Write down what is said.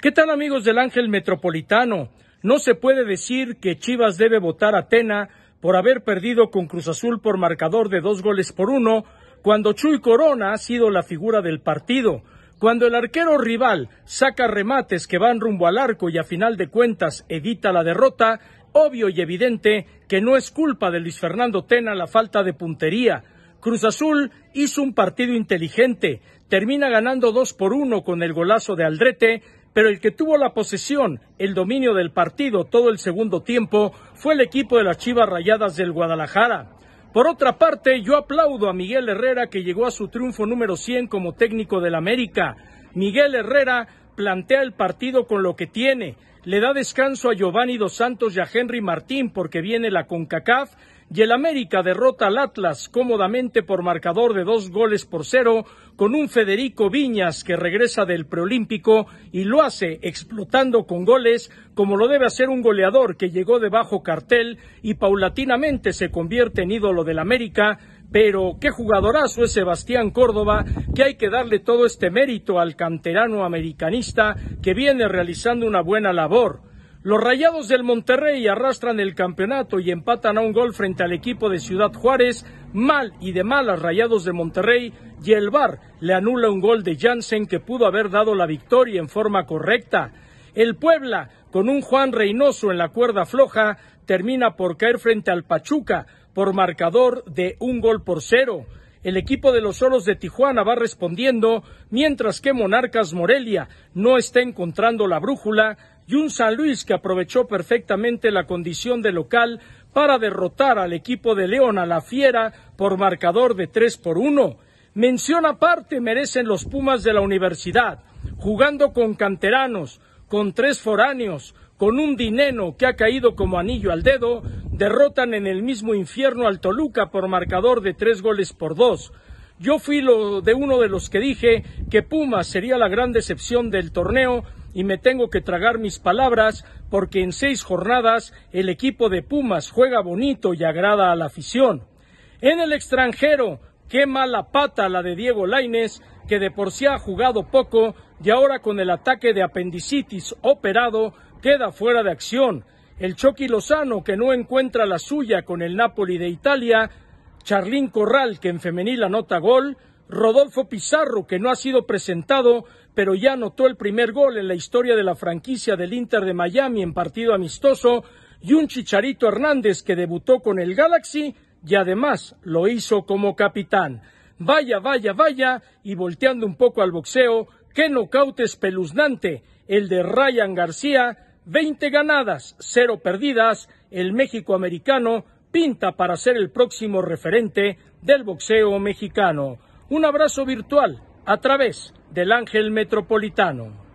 ¿Qué tal amigos del Ángel Metropolitano? No se puede decir que Chivas debe votar a Tena por haber perdido con Cruz Azul por marcador de dos goles por uno, cuando Chuy Corona ha sido la figura del partido. Cuando el arquero rival saca remates que van rumbo al arco y a final de cuentas evita la derrota, obvio y evidente que no es culpa de Luis Fernando Tena la falta de puntería. Cruz Azul hizo un partido inteligente, termina ganando dos por uno con el golazo de Aldrete, pero el que tuvo la posesión, el dominio del partido todo el segundo tiempo fue el equipo de las Chivas Rayadas del Guadalajara. Por otra parte, yo aplaudo a Miguel Herrera que llegó a su triunfo número 100 como técnico del América. Miguel Herrera plantea el partido con lo que tiene. Le da descanso a Giovanni Dos Santos y a Henry Martín porque viene la CONCACAF y el América derrota al Atlas cómodamente por marcador de dos goles por cero con un Federico Viñas que regresa del preolímpico y lo hace explotando con goles como lo debe hacer un goleador que llegó debajo cartel y paulatinamente se convierte en ídolo del América pero qué jugadorazo es Sebastián Córdoba, que hay que darle todo este mérito al canterano americanista que viene realizando una buena labor. Los Rayados del Monterrey arrastran el campeonato y empatan a un gol frente al equipo de Ciudad Juárez. Mal y de malas Rayados de Monterrey y el VAR le anula un gol de Jansen que pudo haber dado la victoria en forma correcta. El Puebla, con un Juan Reynoso en la cuerda floja, termina por caer frente al Pachuca por marcador de un gol por cero. El equipo de los Solos de Tijuana va respondiendo, mientras que Monarcas Morelia no está encontrando la brújula y un San Luis que aprovechó perfectamente la condición de local para derrotar al equipo de León a la Fiera por marcador de 3 por 1. Mención aparte merecen los Pumas de la universidad, jugando con canteranos, con tres foráneos, con un Dineno que ha caído como anillo al dedo, derrotan en el mismo infierno al Toluca por marcador de tres goles por dos. Yo fui lo de uno de los que dije que Pumas sería la gran decepción del torneo y me tengo que tragar mis palabras porque en seis jornadas el equipo de Pumas juega bonito y agrada a la afición. En el extranjero, qué mala pata la de Diego Laines, que de por sí ha jugado poco y ahora con el ataque de apendicitis operado queda fuera de acción. El Chucky Lozano, que no encuentra la suya con el Napoli de Italia, Charlín Corral, que en femenil anota gol, Rodolfo Pizarro, que no ha sido presentado, pero ya anotó el primer gol en la historia de la franquicia del Inter de Miami en partido amistoso, y un Chicharito Hernández, que debutó con el Galaxy y además lo hizo como capitán. Vaya, vaya, vaya, y volteando un poco al boxeo, qué nocaute espeluznante, el de Ryan García, 20 ganadas, 0 perdidas, el México americano pinta para ser el próximo referente del boxeo mexicano. Un abrazo virtual a través del Ángel Metropolitano.